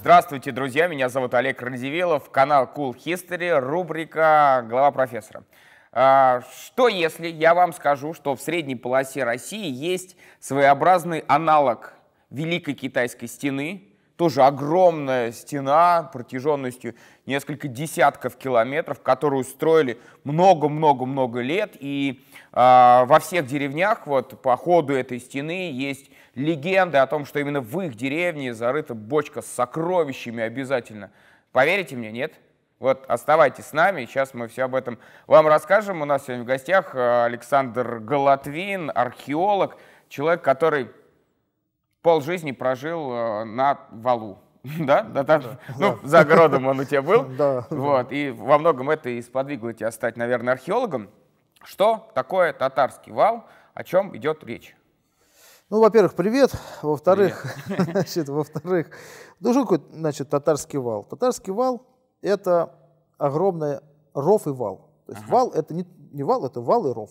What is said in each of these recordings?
Здравствуйте, друзья! Меня зовут Олег Радивилов, канал Cool History, рубрика «Глава профессора». А, что если я вам скажу, что в средней полосе России есть своеобразный аналог Великой Китайской стены, тоже огромная стена протяженностью несколько десятков километров, которую строили много-много-много лет. И э, во всех деревнях вот по ходу этой стены есть легенды о том, что именно в их деревне зарыта бочка с сокровищами обязательно. Поверите мне, нет? Вот оставайтесь с нами, сейчас мы все об этом вам расскажем. У нас сегодня в гостях а, Александр Голотвин, археолог, человек, который пол жизни прожил э, на валу. Да? Да, да, Ну, да. за огородом он у тебя был. Да. Вот. И во многом это и сподвигло тебя стать, наверное, археологом. Что такое татарский вал? О чем идет речь? Ну, во-первых, привет. Во-вторых, значит, во-вторых, ну, что такое, значит, татарский вал? Татарский вал — это огромный ров и вал. То есть ага. вал — это не, не вал, это вал и ров.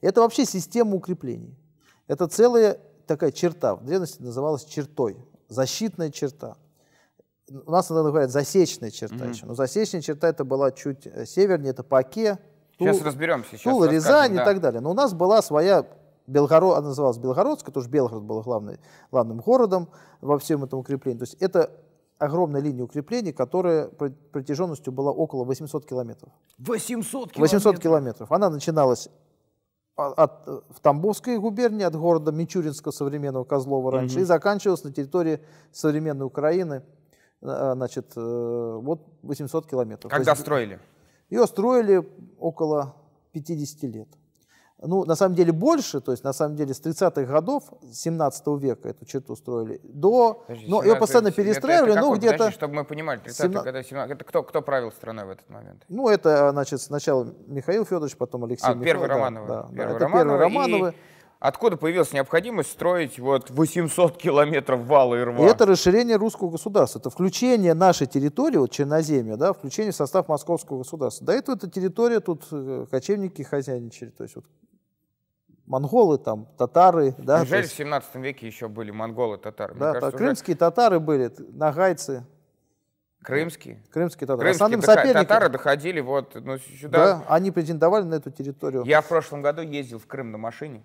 Это вообще система укреплений. Это целая такая черта, в древности называлась чертой, защитная черта. У нас она называется засечная черта mm-hmm. еще, но засечная черта это была чуть э, севернее, это Паке, Тул, сейчас разберемся, сейчас Тула, Рязань да. и так далее. Но у нас была своя Белгород, она называлась Белгородская, потому что Белгород был главный, главным городом во всем этом укреплении. То есть это огромная линия укреплений, которая протяженностью была около 800 километров. 800 километров? 800 километров. Она начиналась от, в Тамбовской губернии, от города Мичуринска, современного Козлова раньше, угу. и заканчивалась на территории современной Украины, э, значит, э, вот 800 километров. Когда есть, строили? Ее строили около 50 лет ну, на самом деле больше, то есть, на самом деле, с 30-х годов 17 века эту черту строили, до... Подожди, ну, ее постоянно перестраивали, но ну, где-то... чтобы мы понимали, 30-е 17... 17... это кто, кто правил страной в этот момент? Ну, это, значит, сначала Михаил Федорович, потом Алексей а, Михайлович. первый Романовы. Да, первый да, это Первый Романовы. И... Откуда появилась необходимость строить вот 800 километров вала и рва? И это расширение русского государства, это включение нашей территории, вот Черноземья, да, включение в состав московского государства. До этого эта территория, тут э, кочевники хозяйничали, то есть вот монголы, там, татары. Да, Неужели есть... в 17 веке еще были монголы, татары? Да, кажется, крымские уже... татары были, нагайцы. Крымские? Крымские татары. Крымские Основным доход... соперником... татары доходили вот ну, сюда. Да, они претендовали на эту территорию. Я в прошлом году ездил в Крым на машине.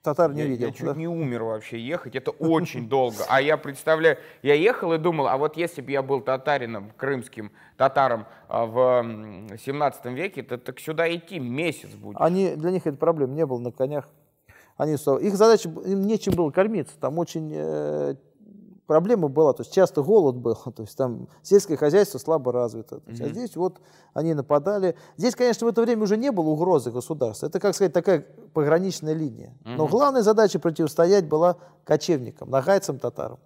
Татар не я, видел. Я чуть да? не умер вообще ехать, это очень долго. А я представляю, я ехал и думал, а вот если бы я был татарином, крымским татаром а, в 17 веке, то так сюда идти месяц будет. Они, для них это проблем не было на конях. Они, их задача, им нечем было кормиться, там очень э, проблема была, то есть часто голод был, то есть там сельское хозяйство слабо развито. Mm-hmm. А здесь вот они нападали. Здесь, конечно, в это время уже не было угрозы государства. Это, как сказать, такая пограничная линия. Mm-hmm. Но главная задача противостоять была кочевникам, нагайцам, татарам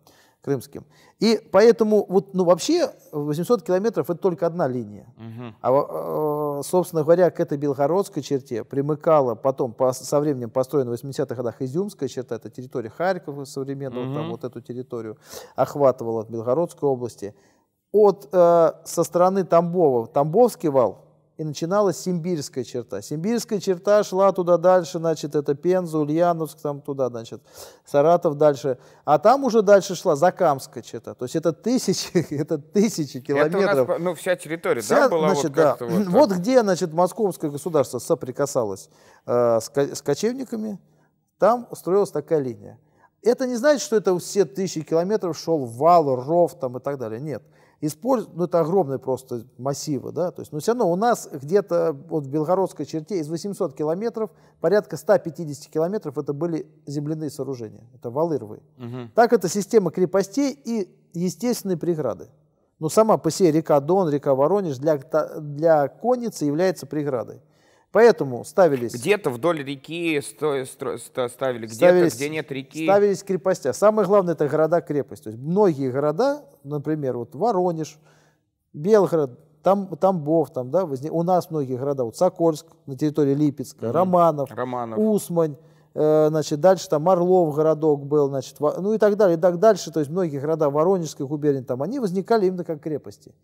крымским. И поэтому вот, ну, вообще 800 э, километров это только одна линия. Угу. А, э, собственно говоря, к этой Белгородской черте примыкала потом по, со временем построена в 80-х годах Изюмская черта, это территория Харькова современного, угу. там вот эту территорию охватывала от Белгородской области. От, э, со стороны Тамбова, Тамбовский вал, и начиналась симбирская черта. Симбирская черта шла туда дальше, значит, это Пенза, Ульяновск, там туда, значит, Саратов дальше. А там уже дальше шла Закамская черта. То есть это тысячи, это тысячи километров. Это нас, ну, вся территория, вся, да, была значит, вот да. Вот, так. вот где, значит, московское государство соприкасалось э, с, с кочевниками, там устроилась такая линия. Это не значит, что это все тысячи километров шел вал, ров там и так далее. Нет используют, ну это огромные просто массивы, да, то есть, но все равно у нас где-то вот в Белгородской черте из 800 километров порядка 150 километров это были земляные сооружения, это валы рвы. Угу. Так это система крепостей и естественные преграды. Но сама по себе река Дон, река Воронеж для, для конницы является преградой. Поэтому ставились... Где-то вдоль реки сто, сто, сто, ставили, где-то, где нет реки. Ставились крепостя. А самое главное, это города-крепость. То есть многие города, например, вот Воронеж, Белгород, там, Тамбов, там, да, возник, у нас многие города, вот Сокольск на территории Липецка, mm-hmm. Романов, Романов, Усмань, э, значит, дальше там Орлов городок был, значит, во, ну и так далее, и так дальше, то есть многие города Воронежской губернии, там, они возникали именно как крепости.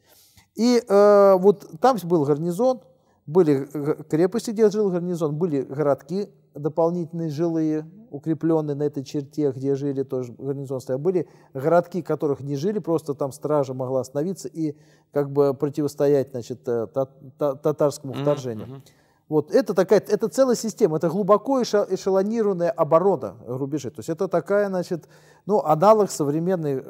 И э, вот там был гарнизон, были э, крепости, где жил гарнизон, были городки дополнительные жилые, укрепленные на этой черте, где жили тоже гарнизон стоял. Были городки, которых не жили, просто там стража могла остановиться и как бы противостоять значит, э, татарскому вторжению. Mm-hmm. Вот это такая, это целая система, это глубоко эшелонированная оборона рубежей. То есть это такая, значит, ну, аналог современной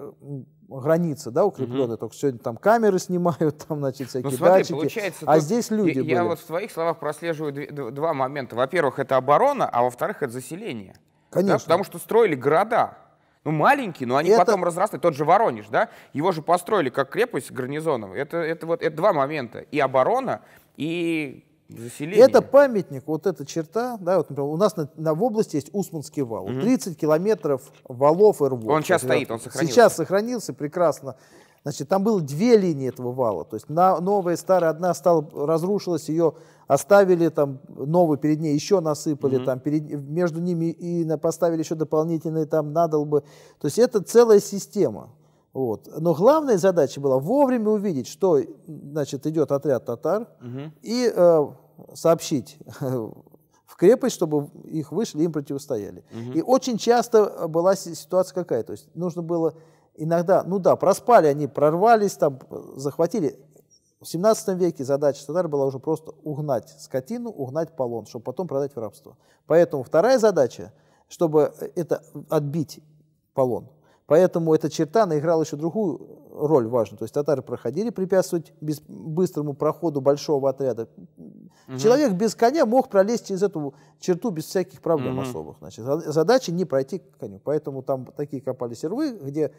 границы, да, укрепленные, угу. только сегодня там камеры снимают, там, значит, всякие ну, смотри, датчики, получается, а здесь люди Я, были. я вот в твоих словах прослеживаю два, момента. Во-первых, это оборона, а во-вторых, это заселение. Конечно. Да, потому что строили города, ну, маленькие, но они это... потом разросли. Тот же Воронеж, да? Его же построили как крепость гарнизоном. Это, это, вот, это два момента. И оборона, и Заселение. Это памятник, вот эта черта, да, вот, например, у нас на, на, в области есть Усманский вал, угу. 30 километров валов и рвов. Он сейчас стоит, он сохранился. Сейчас сохранился, прекрасно. Значит, там было две линии этого вала, то есть на, новая, старая, одна стала, разрушилась, ее оставили, там новую перед ней еще насыпали, угу. там перед, между ними и поставили еще дополнительные там надолбы. То есть это целая система. Вот. Но главная задача была вовремя увидеть, что значит, идет отряд татар, угу. и э, сообщить в крепость, чтобы их вышли, им противостояли. Угу. И очень часто была ситуация какая, то есть нужно было иногда, ну да, проспали они, прорвались, там захватили. В 17 веке задача татар была уже просто угнать скотину, угнать полон, чтобы потом продать в рабство. Поэтому вторая задача, чтобы э, это отбить полон. Поэтому эта черта, она еще другую роль важную. То есть татары проходили препятствовать без, быстрому проходу большого отряда. Угу. Человек без коня мог пролезть через эту черту без всяких проблем угу. особых. Значит, задача не пройти к коню. Поэтому там такие копались рвы, где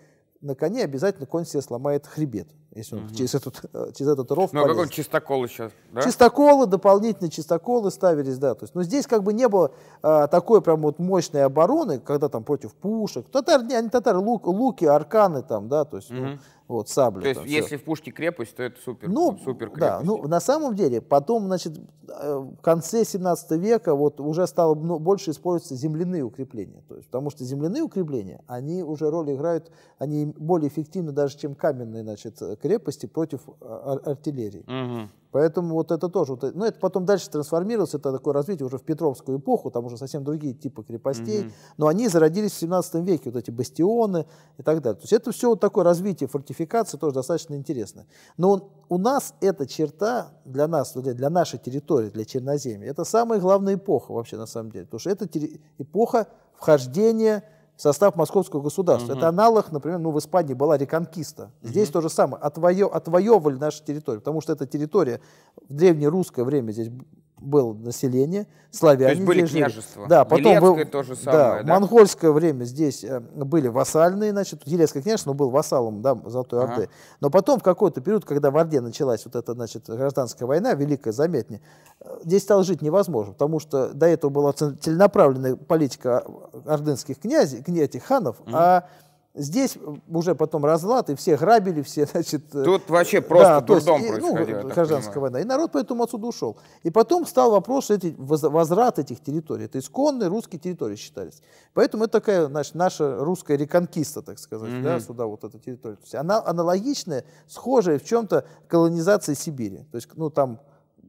на коне обязательно конь себе сломает хребет, если он угу. через, этот, э, через этот ров Ну, а полез. как он чистоколы сейчас, да? Чистоколы, дополнительные чистоколы ставились, да. То есть, но здесь как бы не было а, такой прям вот мощной обороны, когда там против пушек. Татар, они татары, лук, луки, арканы там, да, то есть угу. ну, вот, саблю. То есть, там, если в пушке крепость, то это супер, ну, супер крепость. Да, ну, на самом деле, потом, значит, э, в конце 17 века вот уже стало больше использоваться земляные укрепления. То есть, потому что земляные укрепления, они уже роль играют, они более эффективны даже, чем каменные, значит, крепости против а, артиллерии. Угу. Поэтому вот это тоже, вот, ну это потом дальше трансформировалось, это такое развитие уже в Петровскую эпоху, там уже совсем другие типы крепостей, mm-hmm. но они зародились в 17 веке, вот эти бастионы и так далее. То есть это все вот такое развитие фортификации тоже достаточно интересно. Но он, у нас эта черта для нас, ну, для нашей территории, для Черноземья, это самая главная эпоха вообще на самом деле, потому что это эпоха вхождения в состав московского государства. Угу. Это аналог, например, ну, в Испании была реконкиста. Здесь угу. то же самое. Отвое, отвоевывали нашу территорию, потому что эта территория в древнерусское время здесь было население, славяне. То есть были жили. княжества. Да, потом был, то же самое. Да, да? Монгольское время здесь э, были вассальные, значит, Елецкое княжество но был вассалом да, Золотой Орды. Но потом в какой-то период, когда в Орде началась вот эта значит, гражданская война, великая, заметнее, э, здесь стало жить невозможно, потому что до этого была целенаправленная политика ордынских князей, князей ханов, mm. а Здесь э, уже потом разлад, и все грабили, все, значит... Э, Тут вообще просто да, дурдом есть, ну, происходило. Ну, гражданская война. И народ поэтому отсюда ушел. И потом стал вопрос эти, возврат этих территорий. Это исконные русские территории считались. Поэтому это такая значит, наша русская реконкиста, так сказать, mm-hmm. да, сюда вот эта территория. То есть она аналогичная, схожая в чем-то колонизации Сибири. То есть, ну, там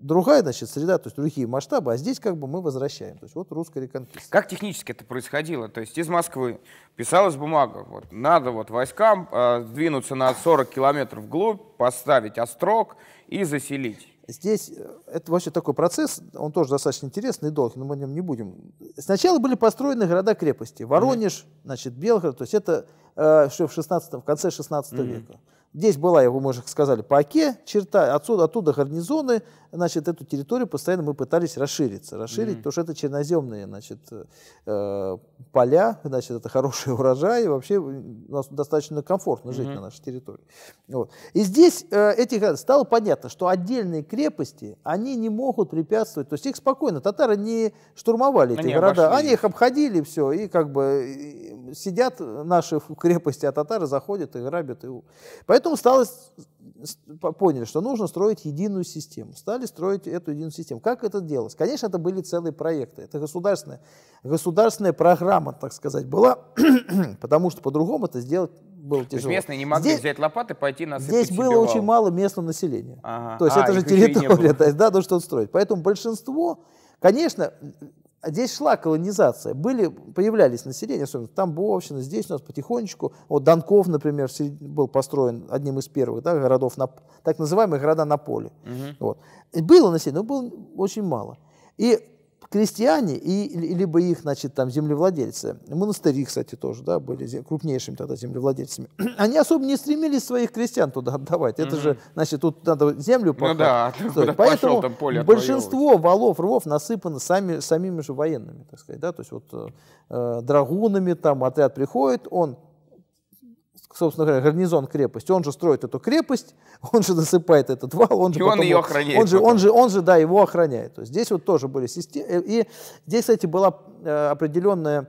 другая, значит, среда, то есть другие масштабы, а здесь как бы мы возвращаем. То есть вот русская реконкиста. Как технически это происходило? То есть из Москвы писалась бумага, вот надо вот войскам э, двинуться на 40 километров вглубь, поставить острог и заселить. Здесь э, это вообще такой процесс, он тоже достаточно интересный и долгий, но мы о нем не будем. Сначала были построены города-крепости. Воронеж, значит, Белгород, то есть это э, еще в, 16, в конце 16 mm-hmm. века. Здесь была, его мы уже сказали, паке черта, отсюда, оттуда гарнизоны, значит, эту территорию постоянно мы пытались расшириться, расширить, mm-hmm. потому что это черноземные, значит, э, поля, значит, это хороший урожай, и вообще у нас достаточно комфортно жить mm-hmm. на нашей территории. Вот. И здесь э, эти, стало понятно, что отдельные крепости, они не могут препятствовать, то есть их спокойно, татары не штурмовали они эти города, обошли. они их обходили, все, и как бы и, э, сидят наши в крепости, а татары заходят и грабят. И... Поэтому Поэтому стало, поняли, что нужно строить единую систему. Стали строить эту единую систему. Как это делалось? Конечно, это были целые проекты. Это государственная, государственная программа, так сказать, была, потому что по-другому это сделать было тяжело. То есть местные не могли здесь, взять лопаты, пойти на Здесь было бивал. очень мало местного населения. Ага. То есть а, это же территория, то есть, да, то что-то строить. Поэтому большинство, конечно, а здесь шла колонизация. Были, появлялись населения, особенно там Бовщина, здесь у нас потихонечку. Вот Донков, например, был построен одним из первых да, городов, на, так называемые города на поле. Угу. Вот. было население, но было очень мало. И крестьяне и либо их, значит, там землевладельцы, монастыри, кстати, тоже, да, были крупнейшими тогда землевладельцами, они особо не стремились своих крестьян туда отдавать. Это же, значит, тут надо землю пахать. Ну да, Поэтому пошел, там поле большинство валов, рвов насыпано сами, самими же военными, так сказать, да, то есть вот э, э драгунами там отряд приходит, он собственно говоря, гарнизон крепости. Он же строит эту крепость, он же насыпает этот вал, он же, и потом, он ее охраняет. Он же, он же, он же, да, его охраняет. То есть здесь вот тоже были системы. Э, и здесь, кстати, была э, определенная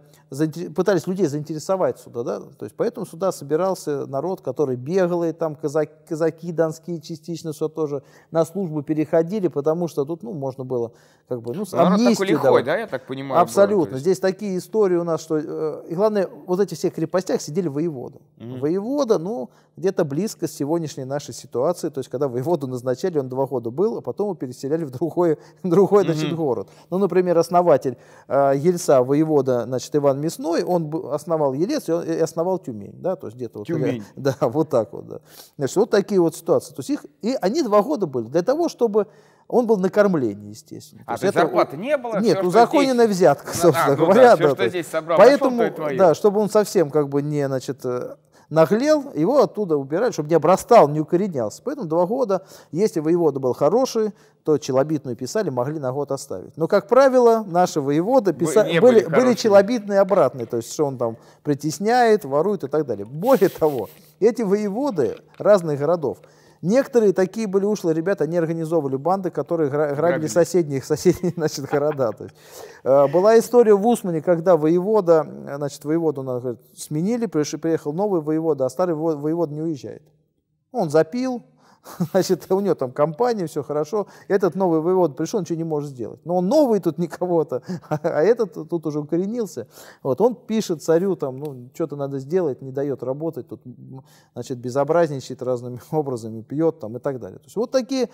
пытались людей заинтересовать сюда, да, то есть поэтому сюда собирался народ, который бегал, и там казаки, казаки донские частично все тоже на службу переходили, потому что тут, ну, можно было как бы, ну, ну амнистию такой лихой, да, я так понимаю. Абсолютно. Было, Здесь такие истории у нас, что, э, и главное, вот эти все крепостях сидели воеводы. Mm-hmm воевода, ну, где-то близко с сегодняшней нашей ситуации, то есть, когда воеводу назначали, он два года был, а потом его переселяли в другой, другой значит, mm-hmm. город. Ну, например, основатель э, Ельца, воевода, значит, Иван Мясной, он основал Елец и, он, и основал Тюмень, да, то есть где-то вот. Тюмень. Да, вот так вот, да. Значит, вот такие вот ситуации. То есть их, и они два года были для того, чтобы он был на кормлении, естественно. А, то, то есть зарплаты не было? Нет, все, узаконена здесь... взятка, ну, собственно а, ну, говоря. Да, все, да, что здесь собрал, поэтому, нашел, да, чтобы он совсем как бы не, значит, э, наглел, его оттуда убирали, чтобы не обрастал, не укоренялся. Поэтому два года, если воевода был хороший, то челобитную писали, могли на год оставить. Но, как правило, наши воеводы писали, были, были, были челобитные обратные, то есть, что он там притесняет, ворует и так далее. Более того, эти воеводы разных городов Некоторые такие были ушлые ребята, они организовывали банды, которые грабили, грабили. соседних соседние значит, города. То есть, э, была история в Усмане, когда воевода, значит, воеводу говорит, сменили, приехал новый воевода, а старый воевод не уезжает. Он запил, Значит, у него там компания, все хорошо. Этот новый вывод пришел, ничего не может сделать. Но он новый тут не кого-то, а этот тут уже укоренился. Вот он пишет царю там, ну, что-то надо сделать, не дает работать, тут, значит, безобразничает разными образами, пьет там и так далее. То есть вот такие,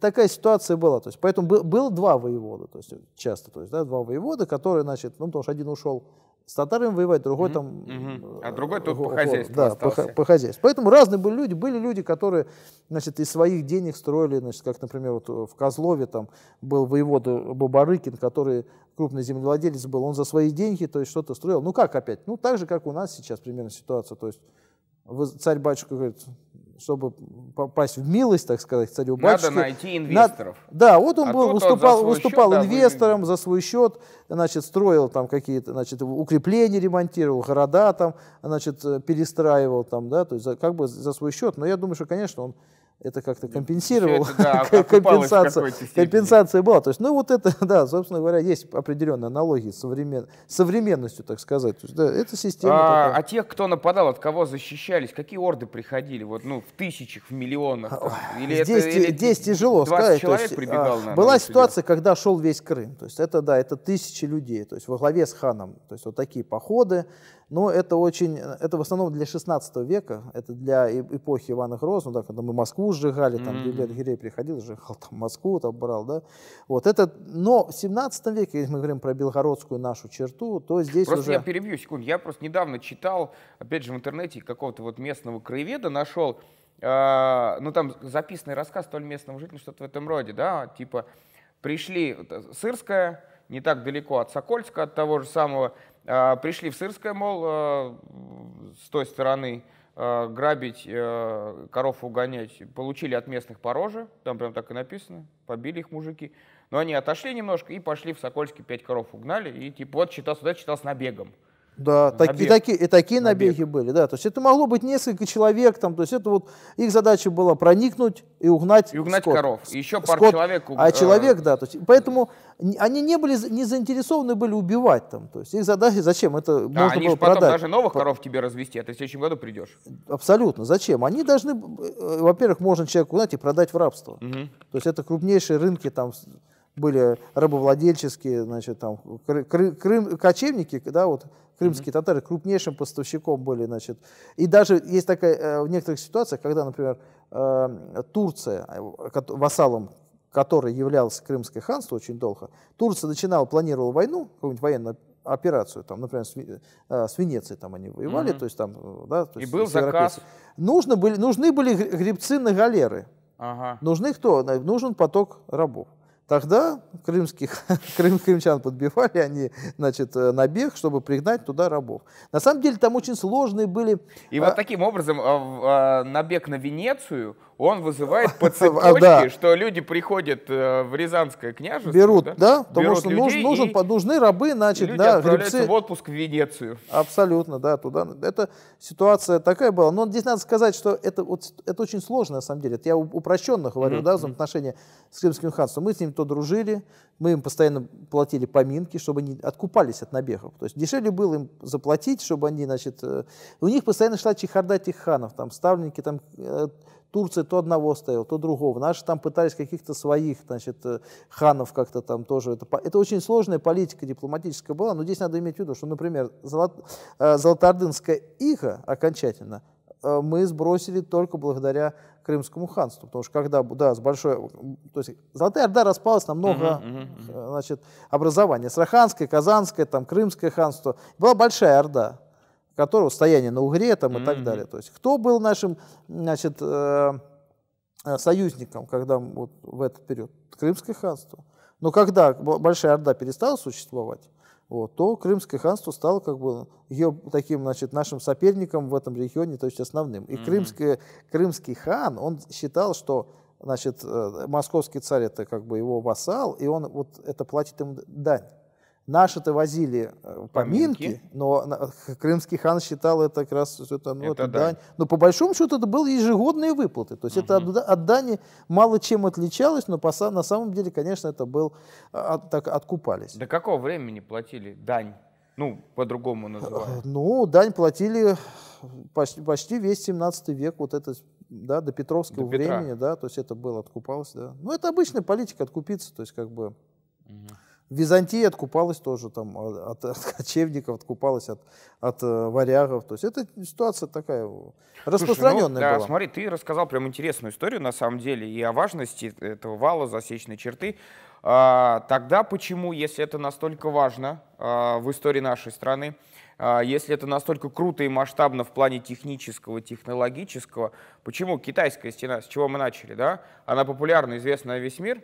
такая ситуация была. То есть, поэтому был, было два воевода, то есть э, часто, то есть, да, два воевода, которые, значит, ну, потому что один ушел с татарами воевать, другой mm-hmm. там... Mm-hmm. А другой тут э, по хозяйству Да, по, по хозяйству. Поэтому разные были люди. Были люди, которые, значит, из своих денег строили, значит, как, например, вот э, в Козлове там был воевод Бабарыкин, который крупный землевладелец был, он за свои деньги, то есть что-то строил. Ну как опять? Ну так же, как у нас сейчас примерно ситуация. То есть царь-батюшка говорит, чтобы попасть в милость, так сказать, царю батюшке. Надо найти инвесторов. На... Да, вот он а был, выступал, он выступал счет, инвестором да, вы... за свой счет, значит, строил там какие-то, значит, укрепления ремонтировал, города там, значит, э, перестраивал там, да, то есть как бы за свой счет. Но я думаю, что, конечно, он это как-то компенсировало. Это, да, компенсация, компенсация была. То есть, ну вот это, да, собственно говоря, есть определенные аналогии с современ... современностью, так сказать. То есть, да, это система. А, а тех, кто нападал, от кого защищались, какие орды приходили? Вот, ну, в тысячах, в миллионах? Или здесь, это, или здесь тяжело 20 сказать. Человек есть, прибегал, а, на была ситуация, когда шел весь Крым. То есть это, да, это тысячи людей. То есть во главе с ханом. То есть вот такие походы. Но это очень, это в основном для 16 века, это для эпохи Ивана Грозного, да, когда мы Москву Москву сжигали, там mm-hmm. Лилет Гирей приходил, сжигал там Москву, там брал, да. Вот это, но в 17 веке, если мы говорим про белгородскую нашу черту, то здесь просто уже... я перебью секунду, я просто недавно читал, опять же, в интернете какого-то вот местного краеведа нашел, э, ну там записанный рассказ то ли местного жителя, что-то в этом роде, да, типа пришли Сырская, не так далеко от Сокольска, от того же самого, э, пришли в Сырское, мол, э, с той стороны, Э, грабить, э, коров угонять, получили от местных пороже, там прям так и написано, побили их мужики. Но они отошли немножко и пошли в Сокольске пять коров угнали, и типа вот считал, сюда считалось набегом. Да, так, и, такие, и такие набеги. набеги были, да. То есть это могло быть несколько человек, там, то есть это вот их задача была проникнуть и угнать. И угнать скот. коров. И еще пару скот, человек. А э, человек, да, то есть, поэтому они не были не заинтересованы были убивать там, то есть их задача зачем это да, можно они было потом продать. даже новых коров тебе развести, а ты в следующем году придешь. Абсолютно, зачем? Они должны, э, э, во-первых, можно человека угнать и продать в рабство. Угу. То есть это крупнейшие рынки там были рабовладельческие, значит, там, кры, кры, крым, кочевники, да, вот, крымские mm-hmm. татары крупнейшим поставщиком были, значит. И даже есть такая, э, в некоторых ситуациях, когда, например, э, Турция, э, вассалом которой являлось Крымское ханство очень долго, Турция начинала, планировала войну, какую-нибудь военную операцию, там, например, с, Венецией там они воевали, mm-hmm. то есть там, да, то есть и был заказ. нужны были, нужны были гребцы на галеры. Ага. Нужны кто? Нужен поток рабов. Тогда крымских, крым, крымчан подбивали они, значит, э, набег, чтобы пригнать туда рабов. На самом деле там очень сложные были... И а... вот таким образом а, а, набег на Венецию он вызывает по цепочке, а, да. что люди приходят э, в Рязанское княжество. Берут, да? да? Потому берут что нужен, и... нужны рабы, значит, люди да, отправляются гребцы. в отпуск в Венецию. Абсолютно, да, туда. Это ситуация такая была. Но здесь надо сказать, что это, вот, это очень сложно, на самом деле. Это я упрощенно говорю, mm-hmm. да, взаимоотношения с Крымским ханством. Мы с ним то дружили, мы им постоянно платили поминки, чтобы они откупались от набегов. То есть дешевле было им заплатить, чтобы они, значит... Э, у них постоянно шла чехарда этих ханов, там, ставленники, там, э, Турции то одного ставил, то другого. Наши там пытались каких-то своих, значит, э, ханов как-то там тоже. Это, это очень сложная политика дипломатическая была, но здесь надо иметь в виду, что, например, Золот, э, Золотоордынская ига окончательно э, мы сбросили только благодаря Крымскому ханству, потому что когда, да, с большой, то есть Золотая Орда распалась на много, uh -huh, uh -huh. значит, образования, Сраханское, Казанское, там, Крымское ханство, была большая Орда, которого стояние на Угре там, и mm-hmm. так далее. То есть кто был нашим значит, э, э, союзником когда, вот, в этот период? Крымское ханство. Но когда Большая Орда перестала существовать, вот, то Крымское ханство стало как бы ее таким, значит, нашим соперником в этом регионе, то есть основным. И mm-hmm. крымский, крымский хан, он считал, что значит, э, московский царь это как бы его вассал, и он вот это платит ему дань. Наши-то возили э, поминки, поминки но крымский хан считал это как раз это, ну, это, это дань. дань. Но по большому счету это были ежегодные выплаты. То есть угу. это от, от дани мало чем отличалось, но по, на самом деле, конечно, это был от, а, а, так откупались. До какого времени платили дань? Ну, по-другому называют. Э, ну, дань платили почти, почти весь 17 век, вот это, да, до Петровского до времени, да, то есть это было, откупалось, да. Ну, это обычная политика, откупиться, то есть как бы... Угу. Византия откупалась тоже там а, от, от кочевников, откупалась от, от э, варягов. То есть эта ситуация такая распространенная Слушай, ну, была. Смотри, ты рассказал прям интересную историю на самом деле и о важности этого вала засечной черты. А, тогда почему, если это настолько важно а, в истории нашей страны, а, если это настолько круто и масштабно в плане технического, технологического, почему китайская стена, с чего мы начали, да? Она популярна, известна на весь мир,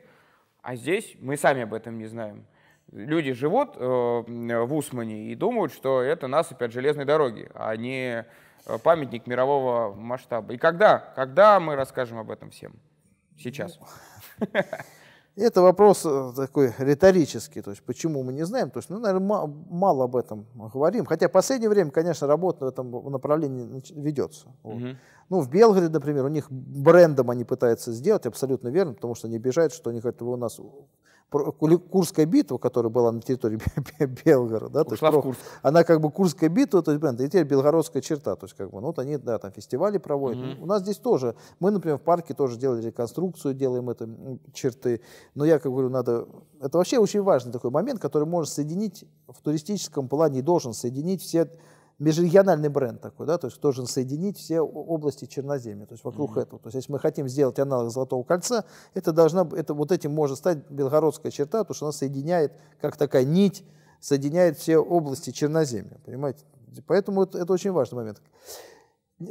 а здесь мы сами об этом не знаем люди живут э, в Усмане и думают, что это насыпь от железной дороги, а не э, памятник мирового масштаба. И когда? Когда мы расскажем об этом всем? Сейчас. Ну, это вопрос э, такой риторический, то есть почему мы не знаем, то есть, ну, наверное, мало об этом говорим. Хотя в последнее время, конечно, работа в этом направлении ведется. Угу. Ну, в Белгороде, например, у них брендом они пытаются сделать, абсолютно верно, потому что они обижают, что они говорят, вы у нас Курская битва, которая была на территории Белгорода, да, то есть, Курск. она как бы Курская битва, то есть, блин, и теперь белгородская черта, то есть, как бы, ну, вот они, да, там фестивали проводят. Mm-hmm. У нас здесь тоже, мы, например, в парке тоже делали реконструкцию, делаем это черты, но я, как говорю, надо, это вообще очень важный такой момент, который может соединить в туристическом плане и должен соединить все межрегиональный бренд такой, да, то есть должен соединить все области Черноземья, то есть вокруг mm-hmm. этого. То есть если мы хотим сделать аналог Золотого кольца, это должна, это вот этим может стать белгородская черта, потому что она соединяет, как такая нить, соединяет все области Черноземья, понимаете? Поэтому это, это очень важный момент.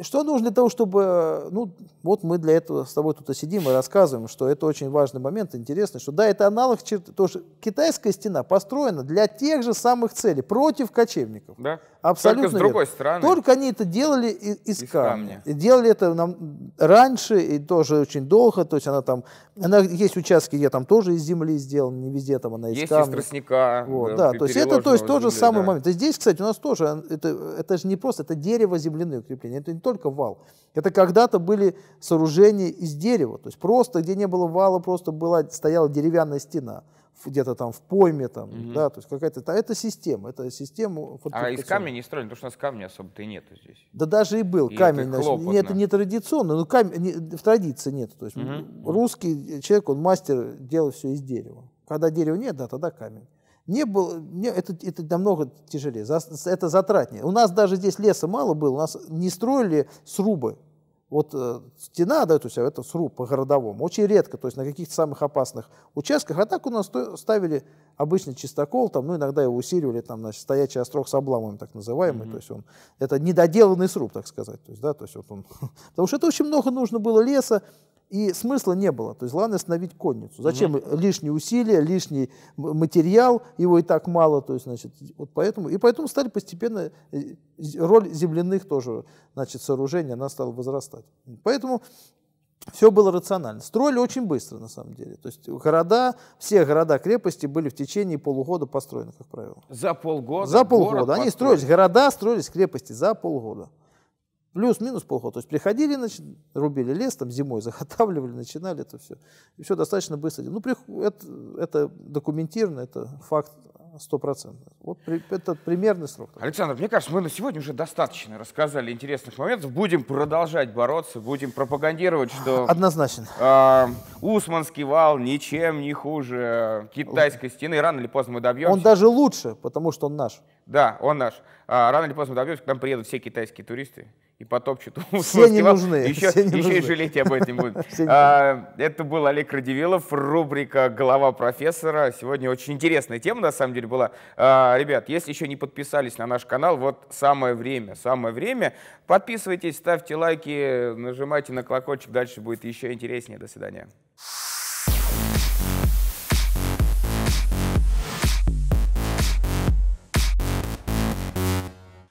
Что нужно для того, чтобы... Э, ну, вот мы для этого с тобой тут и сидим и рассказываем, что это очень важный момент, интересно, что да, это аналог черт... то что китайская стена построена для тех же самых целей, против кочевников. Да. Абсолютно Только с верно. другой стороны. Только они это делали из, из, камня. камня. И делали это нам раньше и тоже очень долго. То есть она там... Она, есть участки, где там тоже из земли сделана, не везде там она из есть камня. Есть из тростника. Вот, да, то есть это то есть тот же самый да. момент. И здесь, кстати, у нас тоже... Э, это, это же не просто, это дерево земляное укрепления. Это не только вал. Это когда-то были сооружения из дерева, то есть просто, где не было вала, просто была, стояла деревянная стена где-то там в пойме, там, угу. да, то есть какая-то, а это система, это система. А из камня не строили, потому что у нас камня особо-то и нету здесь. Да даже и был и камень, это, хлопотно. нет, не традиционно, но камень не, в традиции нет, то есть угу. русский человек, он мастер делал все из дерева. Когда дерева нет, да, тогда камень не было, не, это, это намного тяжелее, за, это затратнее. У нас даже здесь леса мало было, у нас не строили срубы. Вот э, стена, да, то есть а это сруб по городовому, очень редко, то есть на каких-то самых опасных участках. А так у нас ставили обычный чистокол, там, ну, иногда его усиливали, там, значит, стоячий острог с обламом, так называемый, mm-hmm. то есть он, это недоделанный сруб, так сказать, то есть, да, то есть вот он, потому что это очень много нужно было леса, и смысла не было. То есть главное остановить конницу. Зачем угу. лишние усилия, лишний материал, его и так мало. То есть, значит, вот поэтому, и поэтому стали постепенно, э, роль земляных тоже, значит, сооружений, она стала возрастать. Поэтому все было рационально. Строили очень быстро, на самом деле. То есть города, все города-крепости были в течение полугода построены, как правило. За полгода? За полгода. Они построили. строились, города строились, крепости за полгода. Плюс-минус полгода. То есть приходили, значит, рубили лес, там зимой заготавливали, начинали это все. И все достаточно быстро. Ну, это, это документировано, это факт стопроцентно. Вот при, это примерный срок. Александр, мне кажется, мы на сегодня уже достаточно рассказали интересных моментов. Будем продолжать бороться, будем пропагандировать, что... Однозначно. Э, а, Усманский вал ничем не хуже китайской стены. Рано или поздно мы добьемся. Он даже лучше, потому что он наш. Да, он наш. А, рано или поздно мы добьемся, к нам приедут все китайские туристы и потопчут. Все не нужны. Еще, все не еще нужны. и жалеть об этом будут. а, это был Олег Радивилов, рубрика «Голова профессора». Сегодня очень интересная тема, на самом деле, была. А, ребят, если еще не подписались на наш канал, вот самое время, самое время. Подписывайтесь, ставьте лайки, нажимайте на колокольчик, дальше будет еще интереснее. До свидания.